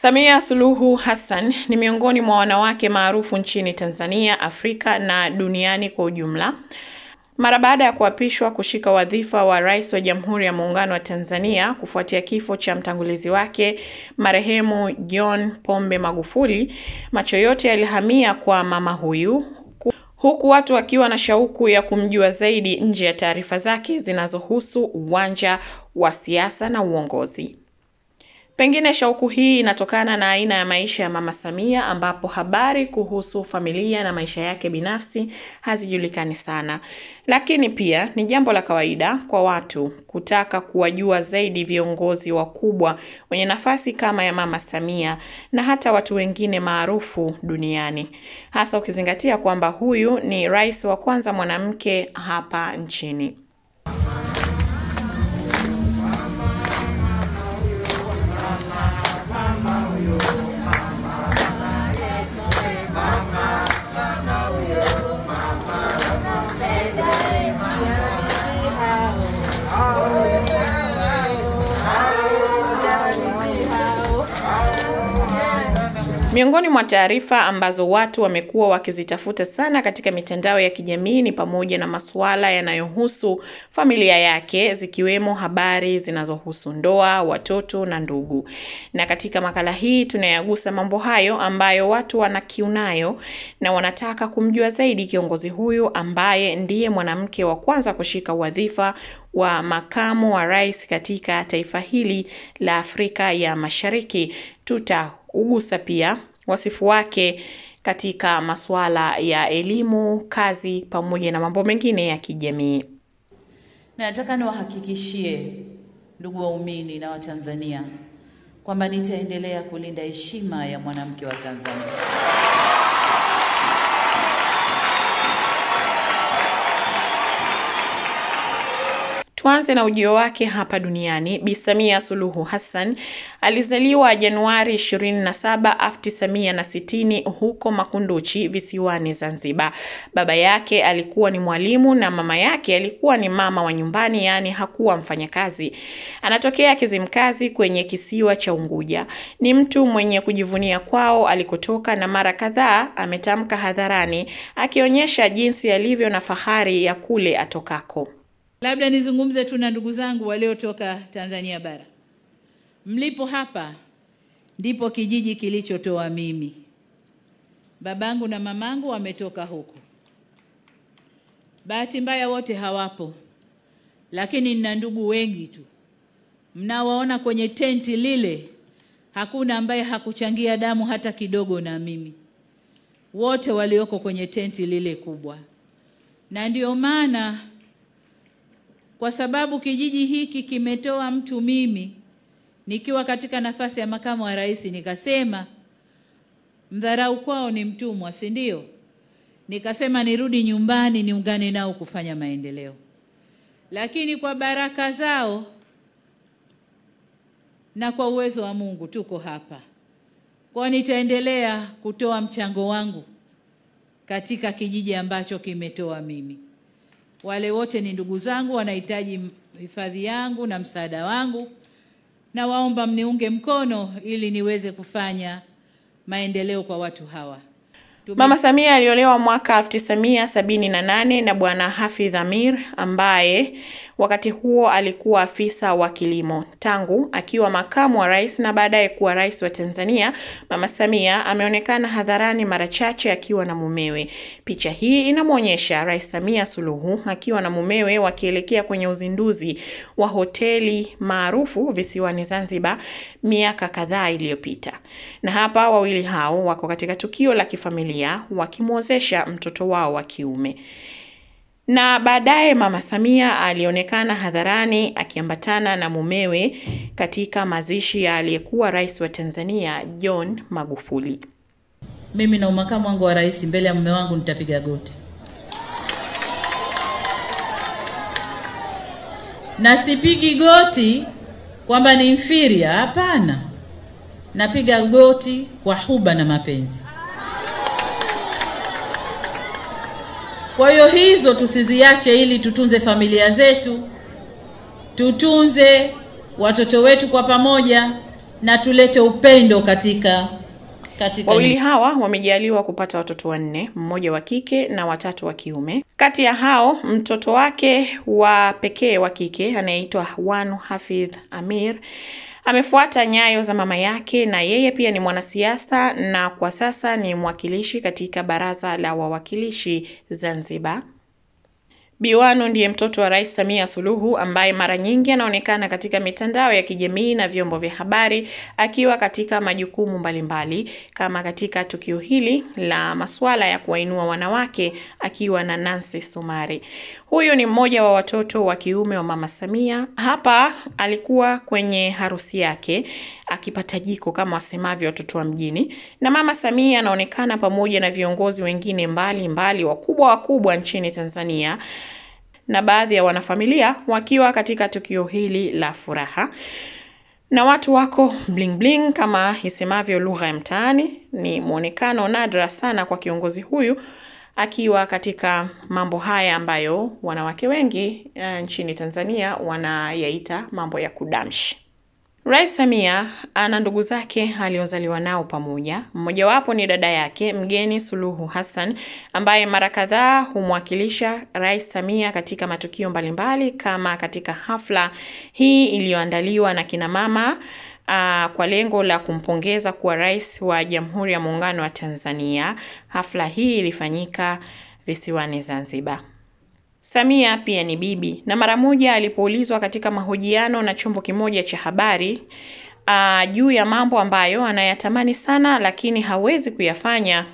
Samia Suluhu Hassan ni miongoni mwa wanawake maarufu nchini Tanzania, Afrika na duniani kwa ujumla. Mara baada ya kuapishwa kushika wadhifa wa Rais wa Jamhuri ya Muungano wa Tanzania kufuatia kifo cha mtangulizi wake marehemu John Pombe Magufuli, macho yote yalihamia kwa mama huyu huku watu wakiwa na shauku ya kumjua zaidi nje ya taarifa zake zinazohusu uwanja wa siasa na uongozi. Pengine shauku hii inatokana na aina ya maisha ya Mama Samia ambapo habari kuhusu familia na maisha yake binafsi hazijulikani sana. Lakini pia ni jambo la kawaida kwa watu kutaka kuwajua zaidi viongozi wakubwa wenye nafasi kama ya Mama Samia na hata watu wengine maarufu duniani. Hasa ukizingatia kwamba huyu ni rais wa kwanza mwanamke hapa nchini. Miongoni mwa taarifa ambazo watu wamekuwa wakizitafuta sana katika mitandao ya kijamii ni pamoja na masuala yanayohusu familia yake zikiwemo habari zinazohusu ndoa, watoto na ndugu. Na katika makala hii tunayagusa mambo hayo ambayo watu wana kiu nayo na wanataka kumjua zaidi kiongozi huyu ambaye ndiye mwanamke wa kwanza kushika wadhifa wa makamu wa rais katika taifa hili la Afrika ya Mashariki tuta hugusa pia wasifu wake katika masuala ya elimu, kazi pamoja na mambo mengine ya kijamii. Na nataka niwahakikishie ndugu waumini na Watanzania kwamba nitaendelea kulinda heshima ya mwanamke wa Tanzania. Tuanze na ujio wake hapa duniani. Bi Samia Suluhu Hassan alizaliwa Januari 27, 1960 huko Makunduchi visiwani Zanzibar. Baba yake alikuwa ni mwalimu na mama yake alikuwa ni mama wa nyumbani, yaani hakuwa mfanyakazi. Anatokea Kizimkazi kwenye kisiwa cha Unguja. Ni mtu mwenye kujivunia kwao alikotoka na mara kadhaa ametamka hadharani akionyesha jinsi alivyo na fahari ya kule atokako. Labda nizungumze tu na ndugu zangu waliotoka Tanzania bara. Mlipo hapa ndipo kijiji kilichotoa mimi. Babangu na mamangu wametoka huko. Bahati mbaya wote hawapo, lakini nina ndugu wengi tu mnawaona kwenye tenti lile, hakuna ambaye hakuchangia damu hata kidogo na mimi, wote walioko kwenye tenti lile kubwa, na ndiyo maana kwa sababu kijiji hiki kimetoa mtu mimi nikiwa katika nafasi ya makamu wa rais nikasema mdharau kwao ni mtumwa, si ndio? Nikasema nirudi nyumbani niungane nao kufanya maendeleo, lakini kwa baraka zao na kwa uwezo wa Mungu tuko hapa. Kwa nitaendelea kutoa mchango wangu katika kijiji ambacho kimetoa mimi wale wote ni ndugu zangu, wanahitaji hifadhi yangu na msaada wangu, na waomba mniunge mkono ili niweze kufanya maendeleo kwa watu hawa. Tume... Mama Samia aliolewa mwaka 1978 na Bwana Hafidh Amir ambaye Wakati huo alikuwa afisa wa kilimo. Tangu akiwa makamu wa rais na baadaye kuwa rais wa Tanzania, Mama Samia ameonekana hadharani mara chache akiwa na mumewe. Picha hii inamwonyesha Rais Samia Suluhu akiwa na mumewe wakielekea kwenye uzinduzi wa hoteli maarufu visiwani Zanzibar miaka kadhaa iliyopita. Na hapa wawili hao wako katika tukio la kifamilia wakimwozesha mtoto wao wa kiume na baadaye Mama Samia alionekana hadharani akiambatana na mumewe katika mazishi ya aliyekuwa rais wa Tanzania John Magufuli. Mimi na umakamu wangu wa rais, mbele ya mume wangu nitapiga goti na sipigi goti kwamba ni inferior, hapana. Napiga goti kwa huba na mapenzi. Kwa hiyo hizo tusiziache, ili tutunze familia zetu, tutunze watoto wetu kwa pamoja, na tulete upendo katika katika. Wawili hawa wamejaliwa kupata watoto wanne, mmoja wa kike na watatu wa kiume. Kati ya hao mtoto wake wa pekee wa kike anayeitwa Wanu Hafidh Amir Amefuata nyayo za mama yake na yeye pia ni mwanasiasa na kwa sasa ni mwakilishi katika Baraza la Wawakilishi Zanzibar. biwanu ndiye mtoto wa Rais Samia Suluhu ambaye mara nyingi anaonekana katika mitandao ya kijamii na vyombo vya habari akiwa katika majukumu mbalimbali kama katika tukio hili la masuala ya kuwainua wanawake akiwa na Nancy Somari. Huyu ni mmoja wa watoto wa kiume wa Mama Samia. Hapa alikuwa kwenye harusi yake akipata jiko kama wasemavyo watoto wa mjini, na Mama Samia anaonekana pamoja na viongozi wengine mbalimbali wakubwa wakubwa nchini Tanzania na baadhi ya wanafamilia wakiwa katika tukio hili la furaha na watu wako bling bling kama isemavyo lugha ya mtaani. Ni mwonekano nadra sana kwa kiongozi huyu akiwa katika mambo haya ambayo wanawake wengi uh, nchini Tanzania wanayaita mambo ya kudamshi. Rais Samia ana ndugu zake aliozaliwa nao pamoja. Mmojawapo ni dada yake Mgeni Suluhu Hassan ambaye mara kadhaa humwakilisha Rais Samia katika matukio mbalimbali kama katika hafla hii iliyoandaliwa na kinamama uh, kwa lengo la kumpongeza kuwa rais wa Jamhuri ya Muungano wa Tanzania. Hafla hii ilifanyika visiwani Zanzibar. Samia pia ni bibi, na mara moja alipoulizwa katika mahojiano na chombo kimoja cha habari uh, juu ya mambo ambayo anayatamani sana lakini hawezi kuyafanya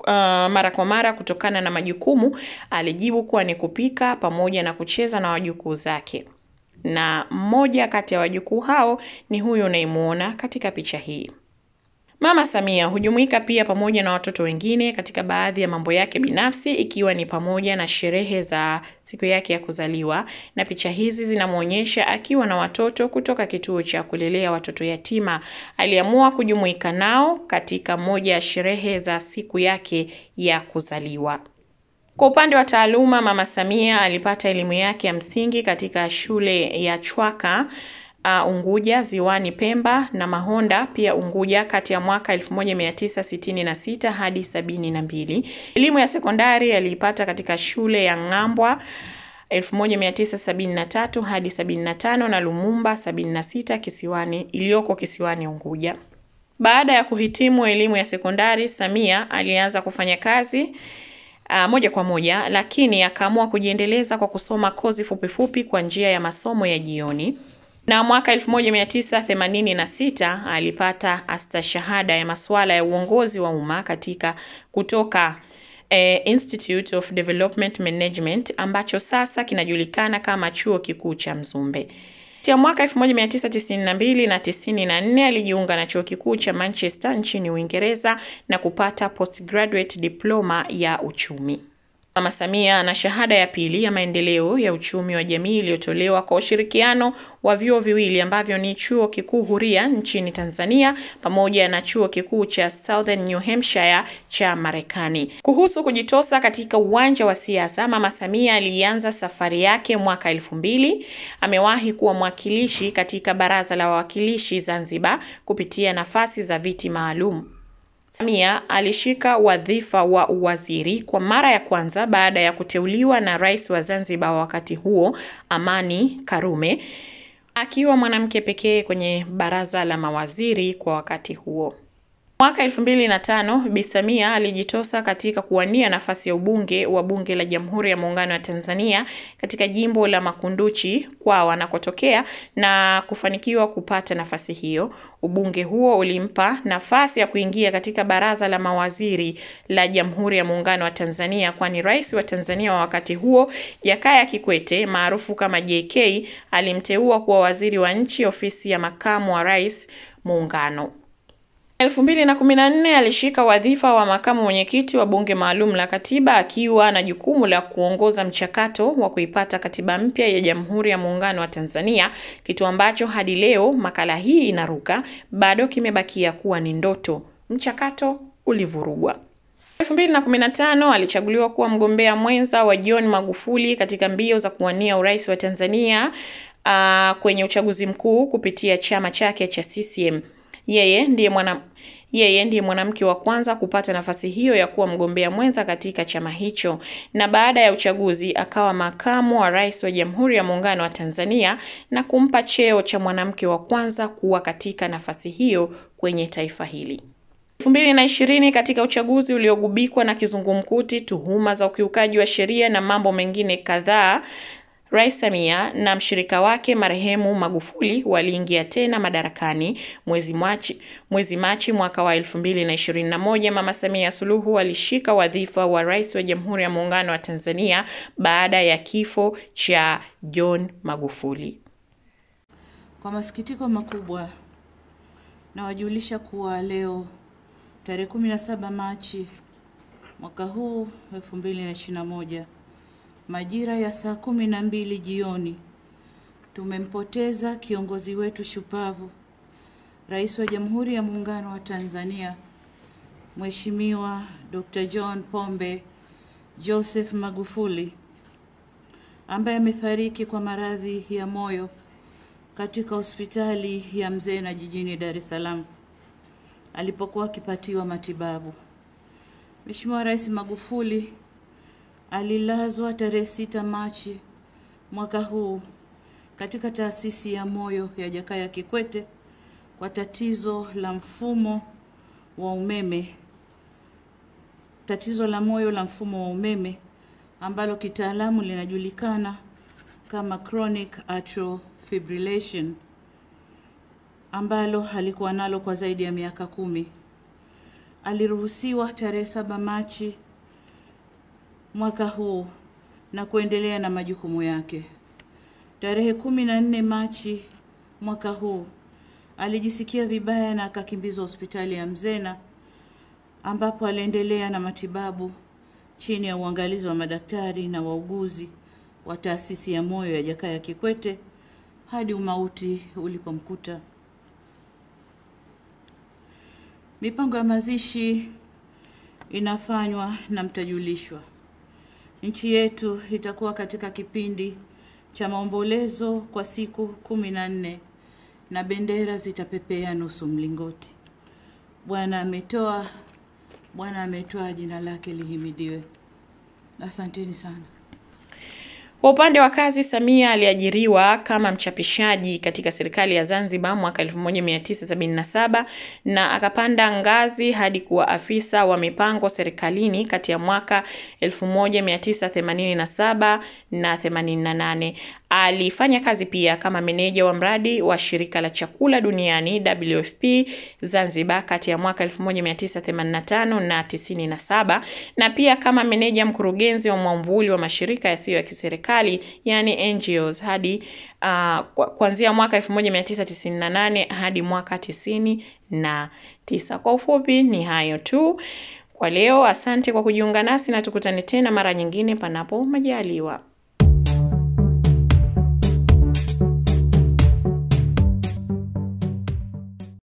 uh, mara kwa mara kutokana na majukumu, alijibu kuwa ni kupika pamoja na kucheza na wajukuu zake na mmoja kati ya wajukuu hao ni huyu unayemuona katika picha hii. Mama Samia hujumuika pia pamoja na watoto wengine katika baadhi ya mambo yake binafsi ikiwa ni pamoja na sherehe za siku yake ya kuzaliwa, na picha hizi zinamwonyesha akiwa na watoto kutoka kituo cha kulelea watoto yatima. Aliamua kujumuika nao katika moja ya sherehe za siku yake ya kuzaliwa. Kwa upande wa taaluma, Mama Samia alipata elimu yake ya msingi katika shule ya Chwaka uh, Unguja ziwani Pemba na Mahonda pia Unguja kati ya mwaka 1966 hadi 72. Elimu ya sekondari aliipata katika shule ya Ng'ambwa 1973 hadi 75 na Lumumba 76 kisiwani iliyoko kisiwani Unguja. Baada ya kuhitimu elimu ya sekondari, Samia alianza kufanya kazi uh, moja kwa moja, lakini akaamua kujiendeleza kwa kusoma kozi fupifupi kwa njia ya masomo ya jioni na mwaka 1986 alipata astashahada ya masuala ya uongozi wa umma katika kutoka eh, Institute of Development Management ambacho sasa kinajulikana kama Chuo Kikuu cha Mzumbe. Kati ya mwaka 1992 na 94 alijiunga na Chuo Kikuu cha Manchester nchini Uingereza na kupata postgraduate diploma ya uchumi. Mama Samia ana shahada ya pili ya maendeleo ya uchumi wa jamii iliyotolewa kwa ushirikiano wa vyuo viwili ambavyo ni Chuo Kikuu Huria nchini Tanzania pamoja na Chuo Kikuu cha Southern New Hampshire cha Marekani. Kuhusu kujitosa katika uwanja wa siasa, Mama Samia alianza safari yake mwaka elfu mbili. Amewahi kuwa mwakilishi katika Baraza la Wawakilishi Zanzibar kupitia nafasi za viti maalum. Samia alishika wadhifa wa uwaziri kwa mara ya kwanza baada ya kuteuliwa na Rais wa Zanzibar wakati huo, Amani Karume, akiwa mwanamke pekee kwenye baraza la mawaziri kwa wakati huo. Mwaka elfu mbili na tano Bi Samia alijitosa katika kuwania nafasi ya ubunge wa Bunge la Jamhuri ya Muungano wa Tanzania katika jimbo la Makunduchi kwao anakotokea na kufanikiwa kupata nafasi hiyo. Ubunge huo ulimpa nafasi ya kuingia katika Baraza la Mawaziri la Jamhuri ya Muungano wa Tanzania kwani Rais wa Tanzania wa wakati huo, Jakaya Kikwete maarufu kama JK, alimteua kuwa Waziri wa Nchi, Ofisi ya Makamu wa Rais, Muungano elfu mbili na kumi na nne alishika wadhifa wa makamu mwenyekiti wa Bunge Maalum la Katiba akiwa na jukumu la kuongoza mchakato wa kuipata katiba mpya ya Jamhuri ya Muungano wa Tanzania, kitu ambacho hadi leo makala hii inaruka bado kimebakia kuwa ni ndoto. Mchakato ulivurugwa. 2015 alichaguliwa kuwa mgombea mwenza wa John Magufuli katika mbio za kuwania urais wa Tanzania uh, kwenye uchaguzi mkuu kupitia chama chake cha CCM. Yeye ndiye mwana yeye ndiye mwanamke wa kwanza kupata nafasi hiyo ya kuwa mgombea mwenza katika chama hicho, na baada ya uchaguzi akawa makamu wa rais wa Jamhuri ya Muungano wa Tanzania na kumpa cheo cha mwanamke wa kwanza kuwa katika nafasi hiyo kwenye taifa hili. Elfu na ishirini katika uchaguzi uliogubikwa na kizungumkuti, tuhuma za ukiukaji wa sheria na mambo mengine kadhaa Rais Samia na mshirika wake marehemu Magufuli waliingia tena madarakani mwezi Machi, mwezi Machi mwaka wa 2021. Mama Samia Suluhu alishika wadhifa wa Rais wa Jamhuri ya Muungano wa Tanzania baada ya kifo cha John Magufuli. Kwa masikitiko makubwa nawajulisha kuwa leo tarehe 17 Machi mwaka huu 2021 Majira ya saa kumi na mbili jioni tumempoteza kiongozi wetu shupavu, Rais wa Jamhuri ya Muungano wa Tanzania, Mheshimiwa Dr. John Pombe Joseph Magufuli ambaye amefariki kwa maradhi ya moyo katika hospitali ya mzee na jijini Dar es Salaam alipokuwa akipatiwa matibabu. Mheshimiwa Rais Magufuli Alilazwa tarehe sita Machi mwaka huu katika taasisi ya moyo ya Jakaya Kikwete kwa tatizo la mfumo wa umeme, tatizo la moyo la mfumo wa umeme ambalo kitaalamu linajulikana kama chronic atrial fibrillation ambalo alikuwa nalo kwa zaidi ya miaka kumi. Aliruhusiwa tarehe saba Machi mwaka huu na kuendelea na majukumu yake. Tarehe kumi na nne Machi mwaka huu alijisikia vibaya na akakimbizwa hospitali ya Mzena ambapo aliendelea na matibabu chini ya uangalizi wa madaktari na wauguzi wa taasisi ya moyo ya Jakaya Kikwete hadi umauti ulipomkuta. Mipango ya mazishi inafanywa na mtajulishwa. Nchi yetu itakuwa katika kipindi cha maombolezo kwa siku kumi na nne na bendera zitapepea nusu mlingoti. Bwana ametoa, Bwana ametoa, jina lake lihimidiwe. Asanteni sana. Kwa upande wa kazi, Samia aliajiriwa kama mchapishaji katika serikali ya Zanzibar mwaka 1977 na akapanda ngazi hadi kuwa afisa wa mipango serikalini kati ya mwaka 1987 na 88. Alifanya kazi pia kama meneja wa mradi wa Shirika la Chakula Duniani WFP Zanzibar kati ya mwaka 1985 na 97 na pia kama meneja mkurugenzi wa mwamvuli wa mashirika yasiyo ya kiserikali yani NGOs hadi uh, kuanzia mwaka 1998 hadi mwaka 99. Kwa ufupi ni hayo tu kwa leo. Asante kwa kujiunga nasi na tukutane tena mara nyingine panapo majaliwa.